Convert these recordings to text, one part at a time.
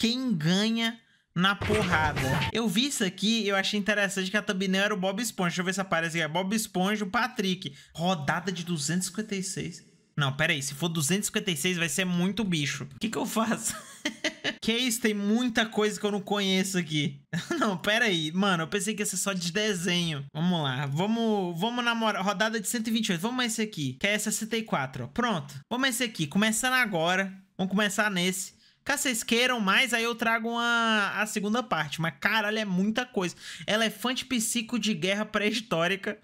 quem ganha na porrada. Eu vi isso aqui eu achei interessante que a thumbnail era o Bob Esponja. Deixa eu ver se aparece aqui. É Bob Esponja, o Patrick. Rodada de 256. Não, pera aí. Se for 256 vai ser muito bicho. O que, que eu faço? que isso? Tem muita coisa que eu não conheço aqui. não, pera aí. Mano, eu pensei que ia ser só de desenho. Vamos lá. Vamos, vamos namorar. Rodada de 128. Vamos a esse aqui. Que é 64, Pronto. Vamos a esse aqui. Começando agora. Vamos começar nesse. Caso vocês queiram mais, aí eu trago uma, a segunda parte. Mas, caralho, é muita coisa. Elefante é psíquico de guerra pré-histórica.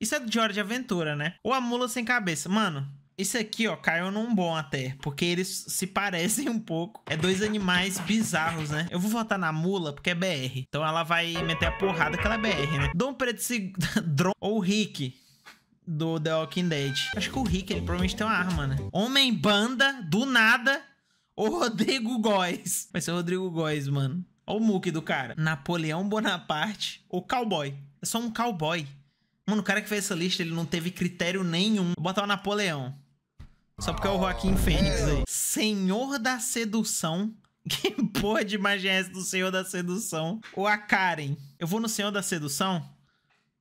Isso é de Hora de Aventura, né? Ou a mula sem cabeça. Mano, isso aqui, ó, caiu num bom até, porque eles se parecem um pouco. É dois animais bizarros, né? Eu vou votar na mula, porque é BR. Então ela vai meter a porrada que ela é BR, né? Dom Pedro Dron... Ou Rick, do The Walking Dead. Acho que o Rick, ele provavelmente tem uma arma, né? Homem-banda, do nada, o Rodrigo Góes. Vai ser o Rodrigo Góes, mano. Olha o muque do cara. Napoleão Bonaparte ou cowboy. É só um cowboy. Mano, o cara que fez essa lista, ele não teve critério nenhum. Vou botar o Napoleão. Só porque é o Joaquim Fênix aí. Senhor da Sedução. Que porra de imagem é essa do Senhor da Sedução? Ou a Karen? Eu vou no Senhor da Sedução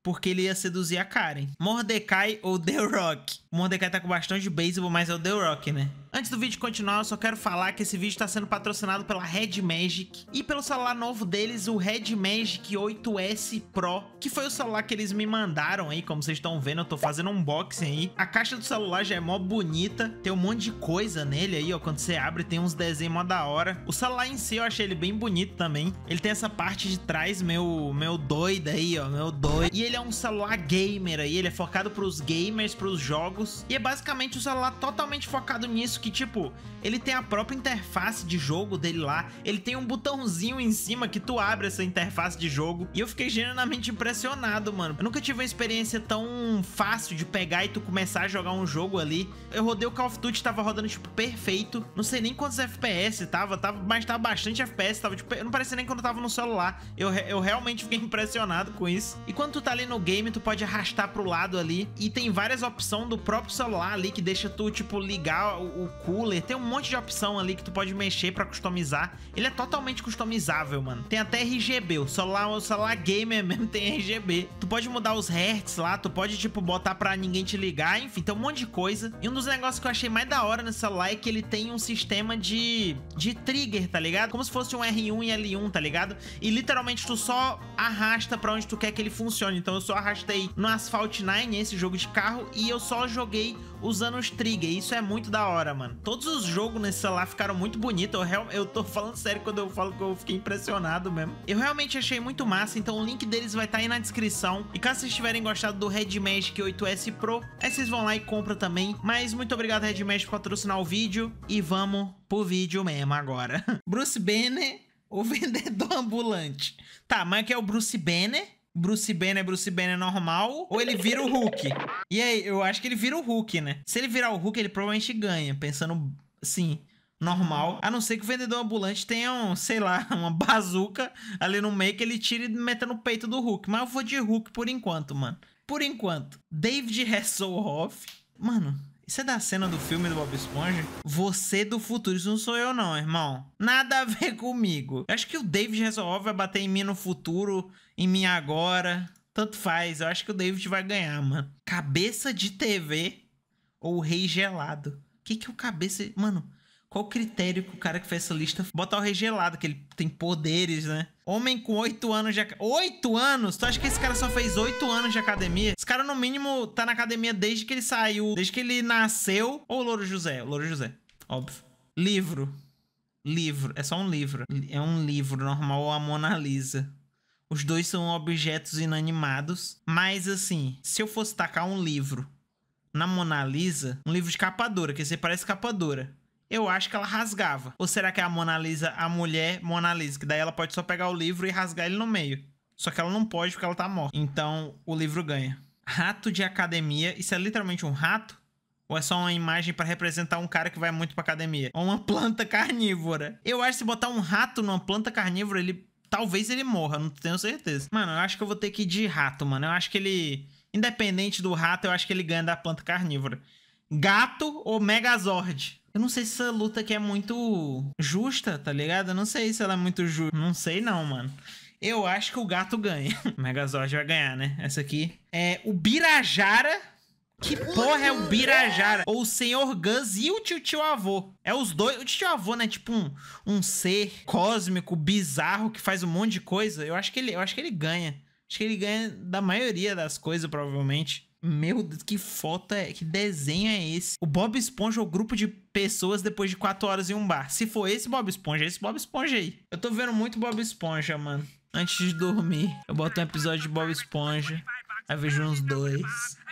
porque ele ia seduzir a Karen. Mordecai ou The Rock? O Mordecai tá com bastante de beisebol, mas é o The Rock, né? Antes do vídeo continuar, eu só quero falar que esse vídeo está sendo patrocinado pela Red Magic e pelo celular novo deles, o Red Magic 8S Pro, que foi o celular que eles me mandaram aí, como vocês estão vendo, eu tô fazendo um unboxing aí. A caixa do celular já é mó bonita, tem um monte de coisa nele aí, ó, quando você abre tem uns desenhos mó da hora. O celular em si eu achei ele bem bonito também, ele tem essa parte de trás meu, meu doido aí, ó, meu doido. E ele é um celular gamer aí, ele é focado pros gamers, pros jogos, e é basicamente um celular totalmente focado nisso, que, tipo, ele tem a própria interface de jogo dele lá, ele tem um botãozinho em cima que tu abre essa interface de jogo, e eu fiquei genuinamente impressionado, mano. Eu nunca tive uma experiência tão fácil de pegar e tu começar a jogar um jogo ali. Eu rodei o Call of Duty, tava rodando, tipo, perfeito, não sei nem quantos FPS tava, tava mas tava bastante FPS, tava, tipo, não parecia nem quando eu tava no celular. Eu, eu realmente fiquei impressionado com isso. E quando tu tá ali no game, tu pode arrastar pro lado ali, e tem várias opções do próprio celular ali que deixa tu, tipo, ligar o, cooler, tem um monte de opção ali que tu pode mexer pra customizar. Ele é totalmente customizável, mano. Tem até RGB, o celular, o celular gamer mesmo tem RGB. Tu pode mudar os hertz lá, tu pode, tipo, botar pra ninguém te ligar, enfim, tem um monte de coisa. E um dos negócios que eu achei mais da hora nesse celular é que ele tem um sistema de, de trigger, tá ligado? Como se fosse um R1 e L1, tá ligado? E literalmente tu só arrasta pra onde tu quer que ele funcione. Então eu só arrastei no Asphalt 9, esse jogo de carro, e eu só joguei usando os trigger. Isso é muito da hora, mano. Todos os jogos nesse celular ficaram muito bonitos. Eu, real... eu tô falando sério quando eu falo que eu fiquei impressionado mesmo. Eu realmente achei muito massa, então o link deles vai estar tá aí na descrição. E caso vocês tiverem gostado do Red Magic 8S Pro, aí vocês vão lá e compram também. Mas muito obrigado, Red Magic, por patrocinar o vídeo. E vamos pro vídeo mesmo agora. Bruce Banner, o vendedor ambulante. Tá, mas que é o Bruce Banner? Bruce Banner, Bruce Banner é normal, ou ele vira o Hulk. E aí, eu acho que ele vira o Hulk, né? Se ele virar o Hulk, ele provavelmente ganha, pensando assim, normal. A não ser que o vendedor ambulante tenha, um, sei lá, uma bazuca ali no meio que ele tire e meta no peito do Hulk. Mas eu vou de Hulk por enquanto, mano. Por enquanto. David Hasselhoff. Mano, isso é da cena do filme do Bob Esponja? Você do futuro, isso não sou eu não, irmão. Nada a ver comigo. Eu acho que o David Hasselhoff vai bater em mim no futuro em mim agora. Tanto faz, eu acho que o David vai ganhar, mano. Cabeça de TV ou rei gelado? O que que o cabeça. Mano, qual o critério que o cara que fez essa lista botar o rei gelado, que ele tem poderes, né? Homem com oito anos de oito anos? Tu acha que esse cara só fez oito anos de academia? Esse cara, no mínimo, tá na academia desde que ele saiu, desde que ele nasceu. Ou o Louro José? O Louro José, óbvio. Livro. Livro. É só um livro. É um livro normal ou a Mona Lisa. Os dois são objetos inanimados, mas assim, se eu fosse tacar um livro na Mona Lisa, um livro de capa dura, que você parece capadura, eu acho que ela rasgava. Ou será que é a Mona Lisa, a mulher Mona Lisa, que daí ela pode só pegar o livro e rasgar ele no meio. Só que ela não pode porque ela tá morta. Então o livro ganha. Rato de academia, isso é literalmente um rato? Ou é só uma imagem para representar um cara que vai muito pra academia? Ou uma planta carnívora? Eu acho que se botar um rato numa planta carnívora, ele Talvez ele morra, não tenho certeza. Mano, eu acho que eu vou ter que ir de rato, mano. Eu acho que ele. Independente do rato, eu acho que ele ganha da planta carnívora. Gato ou Megazord? Eu não sei se essa luta aqui é muito justa, tá ligado? Eu não sei se ela é muito justa. Não sei não, mano. Eu acho que o gato ganha. O Megazord vai ganhar, né? Essa aqui. É o Birajara que porra é o é Birajara? Ou o Senhor Guns e o tio tio avô. É os dois. O tio tio avô, né? Tipo um, um ser cósmico, bizarro, que faz um monte de coisa. Eu acho que ele, eu acho que ele ganha. Acho que ele ganha da maioria das coisas, provavelmente. Meu Deus, que foto é, que desenho é esse? O Bob Esponja ou é o grupo de pessoas depois de 4 horas em um bar. Se for esse Bob Esponja, é esse Bob Esponja aí. Eu tô vendo muito Bob Esponja, mano. Antes de dormir, eu boto um episódio de Bob Esponja. Aí vejo uns dois.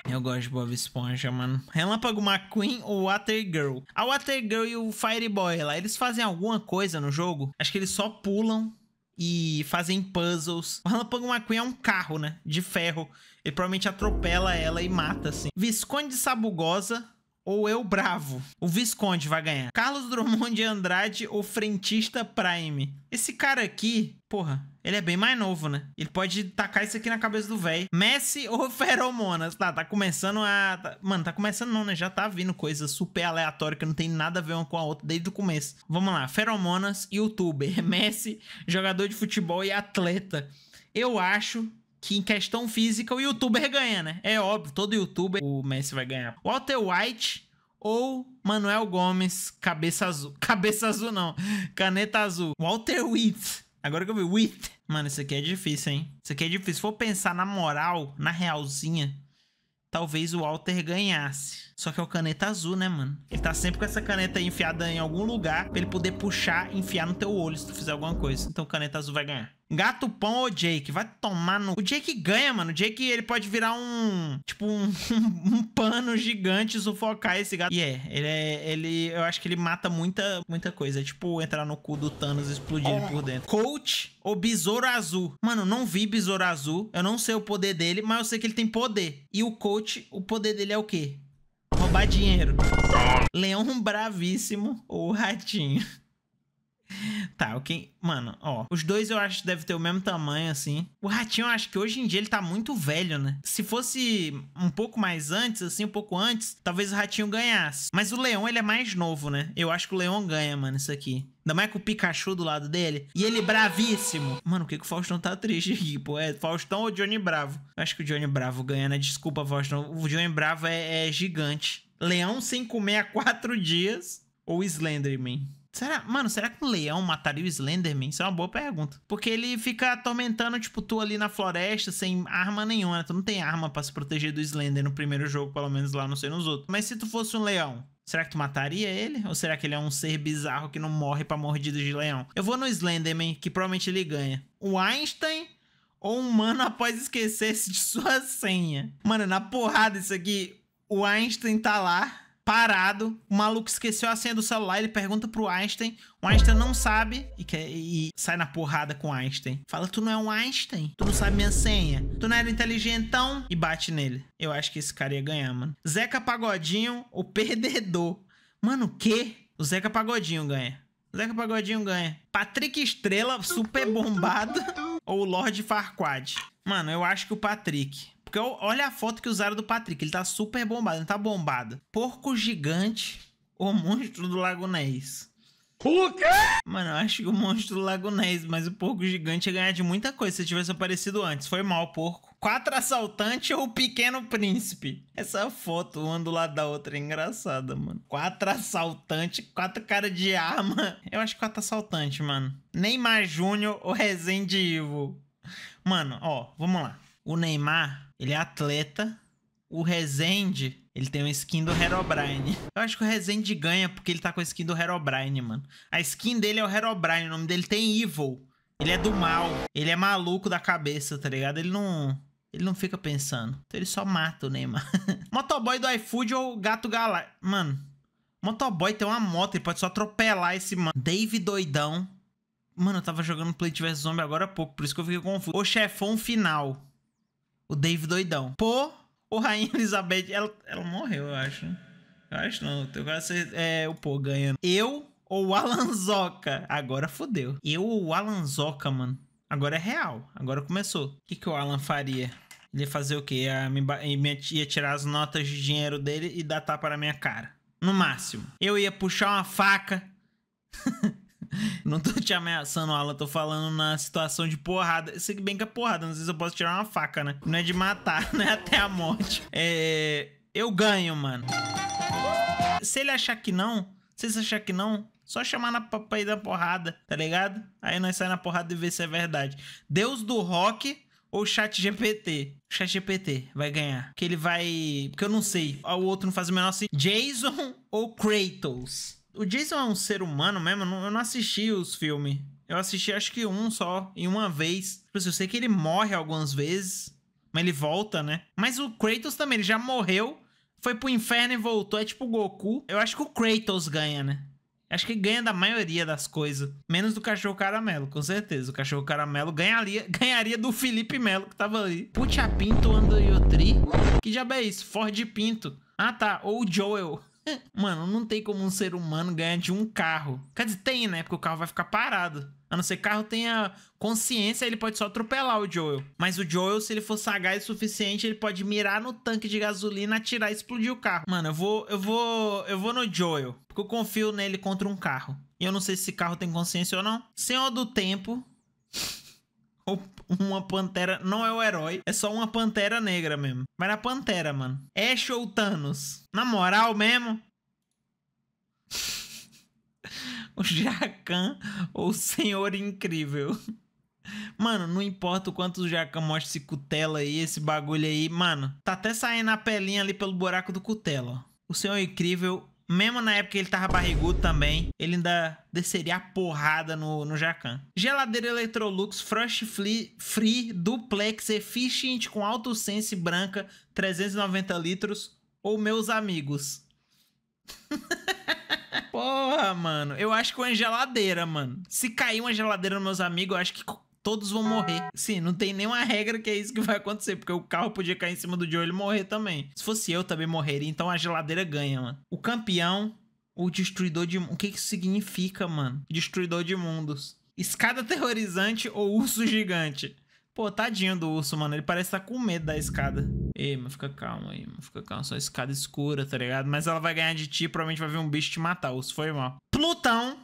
Eu gosto de Bob Esponja, mano. Relâmpago McQueen ou Girl. A Girl e o Boy lá, eles fazem alguma coisa no jogo? Acho que eles só pulam e fazem puzzles. O Relâmpago McQueen é um carro, né? De ferro. Ele provavelmente atropela ela e mata, assim. Visconde Sabugosa ou eu bravo? O Visconde vai ganhar. Carlos Drummond de Andrade ou Frentista Prime? Esse cara aqui, porra, ele é bem mais novo, né? Ele pode tacar isso aqui na cabeça do velho. Messi ou Feromonas? Tá, tá começando a... Tá, mano, tá começando não, né? Já tá vindo coisa super aleatória que não tem nada a ver uma com a outra desde o começo. Vamos lá. Feromonas, youtuber. Messi, jogador de futebol e atleta. Eu acho que em questão física o youtuber ganha, né? É óbvio, todo youtuber o Messi vai ganhar. Walter White ou Manuel Gomes, cabeça azul. Cabeça azul não, caneta azul. Walter White. Agora que eu vi, White. Mano, isso aqui é difícil, hein? Isso aqui é difícil. Se for pensar na moral, na realzinha, talvez o Walter ganhasse. Só que é o caneta azul, né, mano? Ele tá sempre com essa caneta enfiada em algum lugar pra ele poder puxar, enfiar no teu olho se tu fizer alguma coisa. Então caneta azul vai ganhar. Gato Pão ou Jake? Vai tomar no. O Jake ganha, mano. O Jake, ele pode virar um. Tipo, um, um pano gigante e sufocar esse gato. E yeah, é, ele é. Ele. Eu acho que ele mata muita, muita coisa. É tipo entrar no cu do Thanos e explodir ele é. por dentro. Coach ou Besouro Azul? Mano, não vi Besouro Azul. Eu não sei o poder dele, mas eu sei que ele tem poder. E o Coach, o poder dele é o quê? Roubar dinheiro. Leão bravíssimo ou ratinho? Tá, ok. Mano, ó. Os dois eu acho que deve ter o mesmo tamanho, assim. O ratinho, eu acho que hoje em dia ele tá muito velho, né? Se fosse um pouco mais antes, assim, um pouco antes, talvez o ratinho ganhasse. Mas o leão, ele é mais novo, né? Eu acho que o leão ganha, mano, isso aqui. Ainda mais com o Pikachu do lado dele. E ele bravíssimo. Mano, o que, que o Faustão tá triste aqui, pô? É Faustão ou Johnny Bravo? Eu acho que o Johnny Bravo ganha, né? Desculpa, Faustão. O Johnny Bravo é, é gigante. Leão sem comer há quatro dias ou Slenderman? Será, mano, será que um leão mataria o Slenderman? Isso é uma boa pergunta. Porque ele fica atormentando, tipo, tu ali na floresta sem arma nenhuma, né? Tu não tem arma para se proteger do Slender no primeiro jogo, pelo menos lá, não sei nos outros. Mas se tu fosse um leão, Será que tu mataria ele? Ou será que ele é um ser bizarro que não morre pra mordida de leão? Eu vou no Slenderman, que provavelmente ele ganha. O Einstein ou um humano após esquecer-se de sua senha? Mano, na porrada isso aqui, o Einstein tá lá, parado. O maluco esqueceu a senha do celular, ele pergunta pro Einstein. O Einstein não sabe e, quer, e sai na porrada com o Einstein. Fala, tu não é um Einstein? Tu não sabe minha senha? Tu não era inteligentão? E bate nele. Eu acho que esse cara ia ganhar, mano. Zeca Pagodinho, o perdedor. Mano, o quê? O Zeca Pagodinho ganha. O Zeca Pagodinho ganha. Patrick Estrela, super bombado. ou o Lorde Farquad? Mano, eu acho que o Patrick. Porque olha a foto que usaram do Patrick. Ele tá super bombado, ele tá bombado. Porco gigante, ou monstro do Lago Ness. O quê? Mano, eu acho que o monstro do Lago Ness, mas o porco gigante ia ganhar de muita coisa se tivesse aparecido antes. Foi mal, porco. Quatro assaltantes ou o pequeno príncipe? Essa foto, uma do lado da outra, é engraçada, mano. Quatro assaltantes, quatro caras de arma. Eu acho quatro assaltantes, mano. Neymar Júnior ou Resident Evil? Mano, ó, vamos lá. O Neymar ele é atleta. O Rezende, ele tem uma skin do Herobrine. Eu acho que o Rezende ganha porque ele tá com a skin do Herobrine, mano. A skin dele é o Herobrine, o nome dele tem Evil. Ele é do mal. Ele é maluco da cabeça, tá ligado? Ele não... Ele não fica pensando. Então ele só mata o Neymar. Motoboy do iFood ou Gato Galá... Mano, Motoboy tem uma moto, ele pode só atropelar esse mano. Dave doidão. Mano, eu tava jogando Plate vs Zombie agora há pouco, por isso que eu fiquei confuso. O chefão final. O Dave doidão. Pô, o Rainha Elizabeth, ela, ela morreu, eu acho. Eu acho não. Eu acho, é o pô ganhando. Eu ou o Alanzoca? Agora fodeu. Eu ou o Alanzoca, mano? Agora é real. Agora começou. O que, que o Alan faria? Ele ia fazer o quê? Ia, me, ia tirar as notas de dinheiro dele e dar tapa na minha cara. No máximo. Eu ia puxar uma faca. não tô te ameaçando, Alan. Tô falando na situação de porrada. que bem que é porrada, às vezes eu posso tirar uma faca, né? Não é de matar, né? Até a morte. É. Eu ganho, mano. Se ele achar que não, se ele achar que não, só chamar na papai da porrada, tá ligado? Aí nós sai na porrada e ver se é verdade. Deus do rock ou chat GPT? Chat GPT vai ganhar. Que ele vai. Porque eu não sei. O outro não faz o menor sentido. Jason ou Kratos? O Jason é um ser humano mesmo? Eu não assisti os filmes. Eu assisti acho que um só, em uma vez. Tipo assim, eu sei que ele morre algumas vezes, mas ele volta, né? Mas o Kratos também, ele já morreu, foi pro inferno e voltou. É tipo o Goku. Eu acho que o Kratos ganha, né? Acho que ganha da maioria das coisas. Menos do cachorro caramelo, com certeza. O cachorro caramelo ganharia, ganharia do Felipe Melo, que tava ali. Putia Pinto Andoyotri. Que diabo é isso? Ford Pinto. Ah, tá. Ou o Joel. Mano, não tem como um ser humano ganhar de um carro. Quer dizer, tem, né? Porque o carro vai ficar parado. A não ser que o carro tenha consciência, ele pode só atropelar o Joel. Mas o Joel, se ele for sagaz o suficiente, ele pode mirar no tanque de gasolina, atirar e explodir o carro. Mano, eu vou, eu vou, eu vou no Joel, porque eu confio nele contra um carro. E eu não sei se esse carro tem consciência ou não. Senhor do tempo, uma pantera. Não é o herói, é só uma pantera negra mesmo. Vai na pantera, mano. Ash é ou Thanos? Na moral mesmo? o Jacan ou o Senhor Incrível? Mano, não importa o quanto o Jacan mostra esse cutelo aí, esse bagulho aí, mano. Tá até saindo a pelinha ali pelo buraco do cutelo, ó. O Senhor Incrível mesmo na época que ele tava barrigudo também, ele ainda desceria a porrada no, no Jacan. Geladeira Electrolux, Frost Free, free Duplex, Efficient com Auto Sense branca, 390 litros, ou meus amigos. Porra, mano. Eu acho que uma geladeira, mano. Se cair uma geladeira nos meus amigos, eu acho que todos vão morrer. Sim, não tem nenhuma regra que é isso que vai acontecer, porque o carro podia cair em cima do Joe e ele morrer também. Se fosse eu, também morreria, então a geladeira ganha, mano. O campeão, o destruidor de... O que que isso significa, mano? Destruidor de mundos. Escada terrorizante ou urso gigante? Pô, tadinho do urso, mano. Ele parece estar tá com medo da escada. Ei, mas fica calmo aí, mano. Fica calmo. Só escada escura, tá ligado? Mas ela vai ganhar de ti provavelmente vai vir um bicho te matar. O urso foi mal. Plutão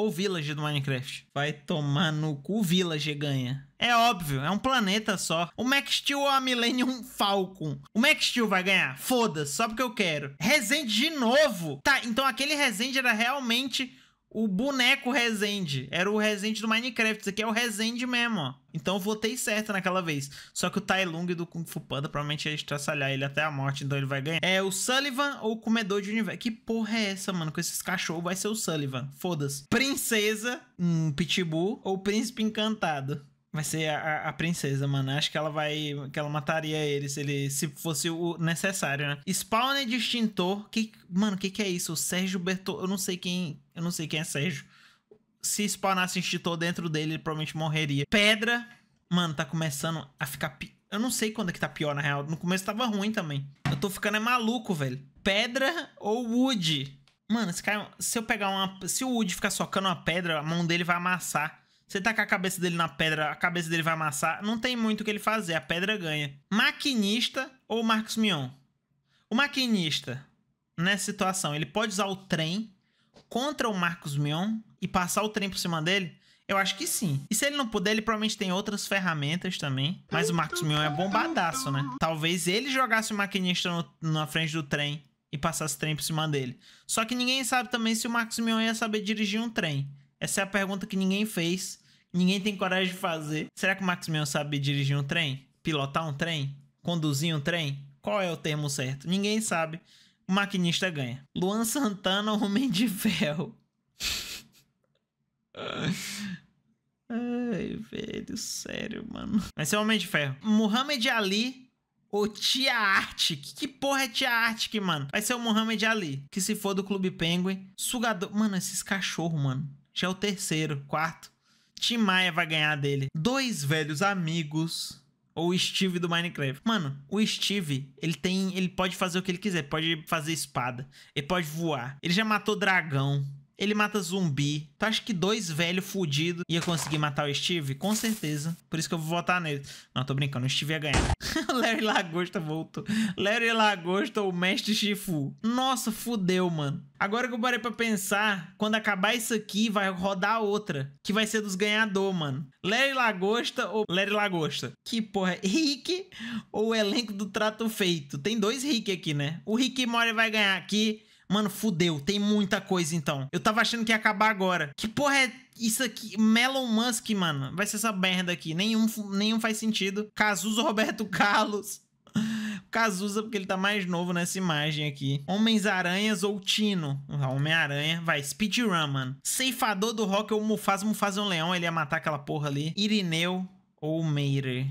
ou Village do Minecraft. Vai tomar no cu, Village ganha. É óbvio, é um planeta só. O Max Steel ou a Millennium Falcon? O Max Steel vai ganhar? Foda-se, só porque eu quero. Resende de novo. Tá, então aquele Resende era realmente o boneco Rezende. Era o Rezende do Minecraft. Isso aqui é o Rezende mesmo, ó. Então eu votei certo naquela vez. Só que o Tai Lung do Kung Fu Panda provavelmente ia estraçalhar ele até a morte, então ele vai ganhar. É o Sullivan ou o Comedor de Universo. Que porra é essa, mano? Com esses cachorros vai ser o Sullivan. Foda-se. Princesa, um pitbull ou Príncipe Encantado? Vai ser a, a, princesa, mano. Acho que ela vai. Que ela mataria ele se ele se fosse o necessário, né? Spawn de é extintor. Que, mano, o que, que é isso? O Sérgio Bertol. Eu não sei quem. Eu não sei quem é Sérgio. Se spawnasse extintor dentro dele, ele provavelmente morreria. Pedra. Mano, tá começando a ficar. Pi... Eu não sei quando é que tá pior, na real. No começo tava ruim também. Eu tô ficando é maluco, velho. Pedra ou wood? Mano, esse cara. Se eu pegar uma. Se o wood ficar socando uma pedra, a mão dele vai amassar. Você tacar tá a cabeça dele na pedra, a cabeça dele vai amassar. Não tem muito o que ele fazer, a pedra ganha. Maquinista ou Marcos Mion? O maquinista, nessa situação, ele pode usar o trem contra o Marcos Mion e passar o trem por cima dele? Eu acho que sim. E se ele não puder, ele provavelmente tem outras ferramentas também. Mas o Marcos Mion é bombadaço, né? Talvez ele jogasse o maquinista no, na frente do trem e passasse o trem por cima dele. Só que ninguém sabe também se o Marcos Mion ia saber dirigir um trem. Essa é a pergunta que ninguém fez, ninguém tem coragem de fazer. Será que o Maximiliano sabe dirigir um trem? Pilotar um trem? Conduzir um trem? Qual é o termo certo? Ninguém sabe. O maquinista ganha. Luan Santana, Homem de Ferro. Ai, velho, sério, mano. Vai ser Homem de Ferro. Muhammad Ali ou Tia Arctic? Que porra é Tia Arctic, mano? Vai ser o Muhammad Ali, que se for do Clube Penguin. Sugador. Mano, esses cachorros, mano é o terceiro, quarto. Tim Maia vai ganhar dele. Dois velhos amigos ou o Steve do Minecraft. Mano, o Steve, ele tem, ele pode fazer o que ele quiser, pode fazer espada, ele pode voar. Ele já matou dragão, ele mata zumbi. Tu acha que dois velho fudido ia conseguir matar o Steve? Com certeza. Por isso que eu vou votar nele. Não, tô brincando, o Steve ia ganhar. Larry Lagosta voltou. Larry Lagosta, o mestre Shifu. Nossa, fudeu, mano. Agora que eu parei pra pensar, quando acabar isso aqui, vai rodar outra. Que vai ser dos ganhador, mano. Larry Lagosta ou Larry Lagosta? Que porra, é Rick ou o elenco do trato feito? Tem dois Rick aqui, né? O Rick Mori vai ganhar aqui. Mano, fudeu, tem muita coisa então. Eu tava achando que ia acabar agora. Que porra é isso aqui? Melon Musk, mano. Vai ser essa merda aqui. Nenhum, nenhum faz sentido. Cazuza Roberto Carlos. Cazuza, porque ele tá mais novo nessa imagem aqui. Homens-Aranhas ou Tino? Homem-Aranha. Vai, Speedrun, mano. Ceifador do Rock ou Mufasa. Mufasa é um leão, ele ia matar aquela porra ali. Irineu ou Meirer?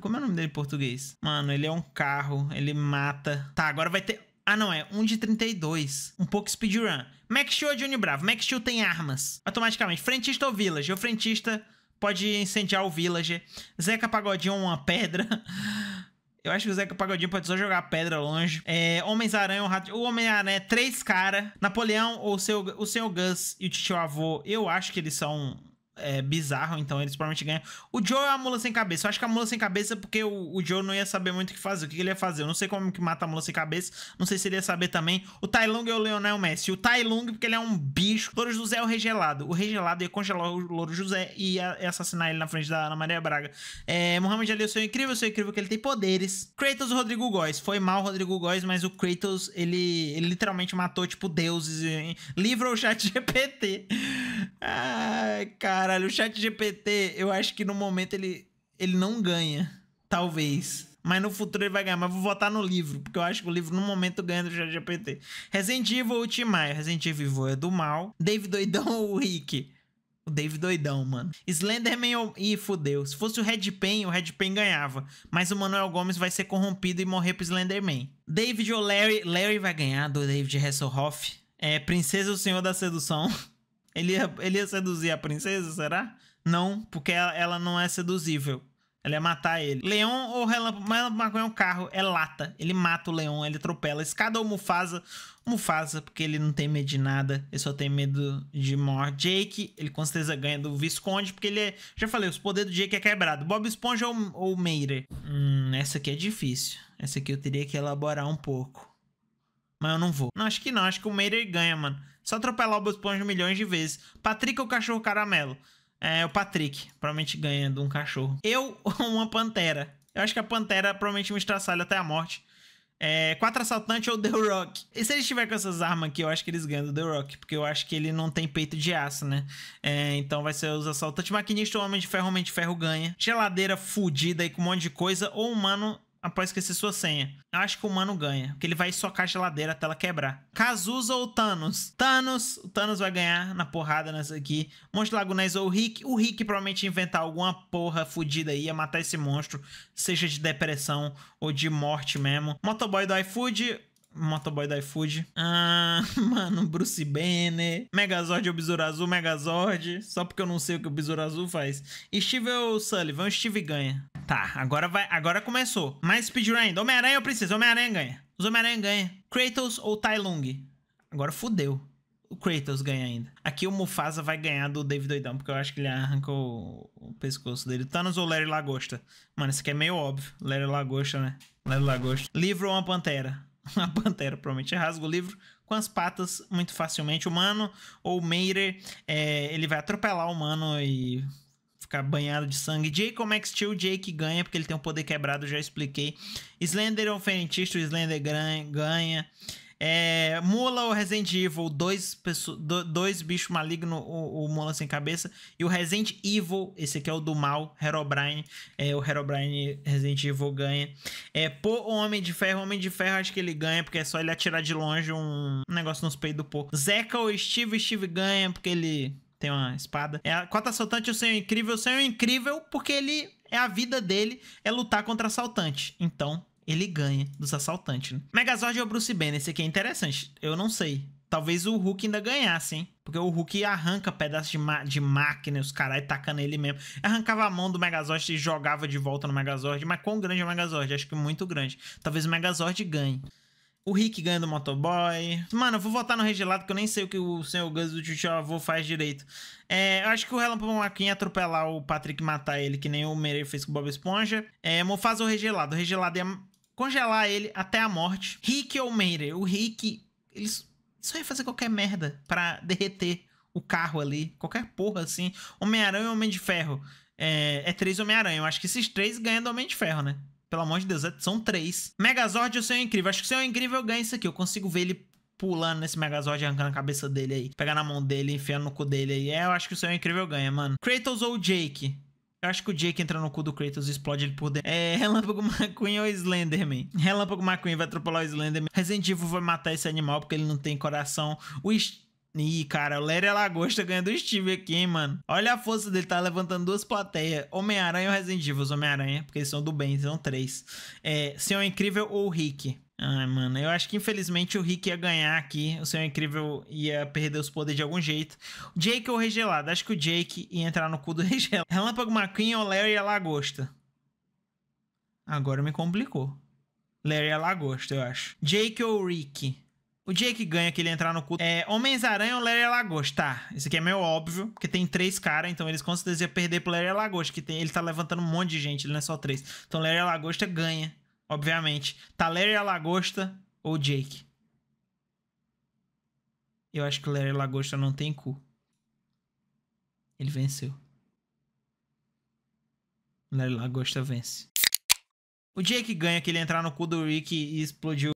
Como é o nome dele em português? Mano, ele é um carro, ele mata. Tá, agora vai ter ah, não, é 1 de 32. Um pouco speedrun. Max Show é Johnny Bravo. Max Show tem armas. Automaticamente. Frentista ou Village? O frentista pode incendiar o Village. Zeca Pagodinho uma pedra. Eu acho que o Zeca Pagodinho pode só jogar pedra longe. É, Homens-Aranha, o, Rato... o Homem-Aranha, é três cara. Napoleão, ou seu, o seu Gus e o tio avô, eu acho que eles são é, bizarro, então eles provavelmente ganham. O Joe é a mula sem cabeça. Eu acho que é a mula sem cabeça é porque o, o Joe não ia saber muito o que fazer, o que, que ele ia fazer. Eu não sei como que mata a mula sem cabeça, não sei se ele ia saber também. O Tai Lung é o Leonel Messi. O Tai Lung, porque ele é um bicho. O Louro José é o regelado. O regelado ia congelar o Louro José e ia, ia assassinar ele na frente da Ana Maria Braga. É, Ali, eu sou incrível, eu sou incrível que ele tem poderes. Kratos, o Rodrigo Góes. Foi mal o Rodrigo Góes, mas o Kratos, ele, ele literalmente matou, tipo, deuses. livra o chat GPT. Ai, cara. Caralho, o chat GPT, eu acho que no momento ele, ele não ganha. Talvez. Mas no futuro ele vai ganhar. Mas vou votar no livro, porque eu acho que o livro no momento ganha do chat GPT. Resident Evil ou Tim Resident Evil é do mal. David Doidão ou o Rick? O Dave doidão, mano. Slenderman ou... Ih, fudeu. Se fosse o Red Pen, o Red Pen ganhava. Mas o Manuel Gomes vai ser corrompido e morrer pro Slenderman. David ou Larry? Larry vai ganhar do David Hasselhoff. É, Princesa ou Senhor da Sedução. Ele ia, ele ia seduzir a princesa, será? Não, porque ela, ela não é seduzível. Ela ia matar ele. Leon ou Relâmpago, Relâmpago é um carro, é lata. Ele mata o Leon, ele atropela. Escada é ou Mufasa? Mufasa, porque ele não tem medo de nada. Ele só tem medo de morte. Jake, ele com certeza ganha do Visconde, porque ele é... Já falei, os poderes do Jake é quebrado. Bob Esponja ou, ou Meire? Hum, essa aqui é difícil. Essa aqui eu teria que elaborar um pouco. Mas eu não vou. Não, acho que não. Acho que o Meire ganha, mano. Só atropelar o Bob Esponja milhões de vezes. Patrick ou cachorro caramelo? É, o Patrick. Provavelmente ganha de um cachorro. Eu ou uma pantera? Eu acho que a pantera provavelmente me estraçalha até a morte. É, quatro assaltantes ou The Rock. E se ele estiver com essas armas aqui, eu acho que eles ganham do The Rock. Porque eu acho que ele não tem peito de aço, né? É, então vai ser os assaltantes. Maquinista ou Homem de Ferro, Homem de Ferro ganha. Geladeira fudida aí com um monte de coisa. Ou humano após esquecer sua senha. Eu acho que o humano ganha, porque ele vai socar a geladeira até ela quebrar. Kazuza ou Thanos? Thanos, o Thanos vai ganhar na porrada nessa aqui. Monstro Lagunés ou o Rick? O Rick provavelmente inventar alguma porra fodida aí, ia matar esse monstro, seja de depressão ou de morte mesmo. Motoboy do iFood, Motoboy da iFood. Ah, mano, Bruce Banner. Megazord ou Besouro Azul, Megazord. Só porque eu não sei o que o Besouro Azul faz. Steve ou Sullivan? O Steve ganha. Tá, agora vai, agora começou. Mais speedrun Homem-Aranha eu preciso, Homem-Aranha ganha. Os Homem-Aranha ganha. Kratos ou Tai Lung? Agora fudeu. O Kratos ganha ainda. Aqui o Mufasa vai ganhar do David Doidão, porque eu acho que ele arrancou o pescoço dele. Thanos ou Larry Lagosta? Mano, isso aqui é meio óbvio. Larry Lagosta, né? Larry Lagosta. Livro ou uma pantera? Uma pantera, provavelmente. Rasga o livro com as patas muito facilmente. Humano ou Meirer, é, ele vai atropelar o humano e ficar banhado de sangue. Jake como é Steel, Jake ganha, porque ele tem um poder quebrado, já expliquei. Slender é o Ferentista, o Slender ganha. É, Mula ou Resident Evil, dois, dois bichos malignos, o, o Mula sem cabeça. E o Resident Evil, esse aqui é o do mal, Herobrine. É, o Herobrine Resident Evil ganha. É, Pô, Homem de Ferro, Homem de Ferro acho que ele ganha, porque é só ele atirar de longe um, um negócio nos peitos do Pô. Zeca ou Steve, Steve ganha, porque ele tem uma espada. É a, contra assaltante, o senhor é incrível. O senhor é incrível porque ele é a vida dele é lutar contra assaltante. Então, ele ganha dos assaltantes, né? Megazord é ou Bruce Banner? Esse aqui é interessante. Eu não sei. Talvez o Hulk ainda ganhasse, hein? Porque o Hulk arranca pedaços de, de máquina, os caras tacando ele mesmo. Arrancava a mão do Megazord e jogava de volta no Megazord. Mas quão grande é o Megazord? Acho que muito grande. Talvez o Megazord ganhe. O Rick ganha do Motoboy. Mano, eu vou votar no Regelado, que eu nem sei o que o senhor Gus do Tio Avô faz direito. É, eu acho que o Relâmpago ia atropelar o Patrick e matar ele, que nem o Mereiro fez com o Bob Esponja. É, faz o Regelado. O Regelado ia congelar ele até a morte. Rick ou Meire? O Rick, eles só ia fazer qualquer merda pra derreter o carro ali. Qualquer porra, assim. Homem-Aranha ou Homem de Ferro? É, é três Homem-Aranha. Eu acho que esses três ganham do Homem de Ferro, né? Pelo amor de Deus, é- são três. Megazord e o Senhor é Incrível. Acho que o Senhor é Incrível ganha isso aqui. Eu consigo ver ele pulando nesse Megazord, arrancando a cabeça dele aí. pegar na mão dele, enfiando no cu dele aí. É, eu acho que o Senhor Incrível ganha, mano. Kratos ou Jake? Eu acho que o Jake entra no cu do Kratos e explode ele por dentro. É, Relâmpago McQueen ou Slenderman? Relâmpago McQueen vai atropelar o Slenderman. Resident Evil vai matar esse animal porque ele não tem coração. O Ih, cara, o Lery Lagosta ganha do Steve aqui, hein, mano. Olha a força dele, tá levantando duas plateias. Homem-Aranha ou Resident Evil? Homem-Aranha, porque eles são do bem, são três. É, Senhor Incrível ou Rick? Ai, mano, eu acho que infelizmente o Rick ia ganhar aqui. O Senhor Incrível ia perder os poderes de algum jeito. Jake ou Regelado? Acho que o Jake ia entrar no cu do Regelado. Relâmpago McQueen ou Larry a Lagosta? Agora me complicou. Larry a Lagosta, eu acho. Jake ou Rick? O Jake ganha, que ele entrar no culto, é Homens-Aranha ou Larry Lagosta. Tá, isso aqui é meio óbvio, porque tem três caras, então eles com certeza iam perder pro Larry Lagosta, que tem, ele tá levantando um monte de gente, ele não é só três. Então Larry Lagosta ganha, obviamente. Tá Larry Lagosta ou Jake? Eu acho que o Larry Lagosta não tem cu. Ele venceu. O Larry Lagosta vence. O Jake ganha, que ele entrar no cu do Rick e explodiu.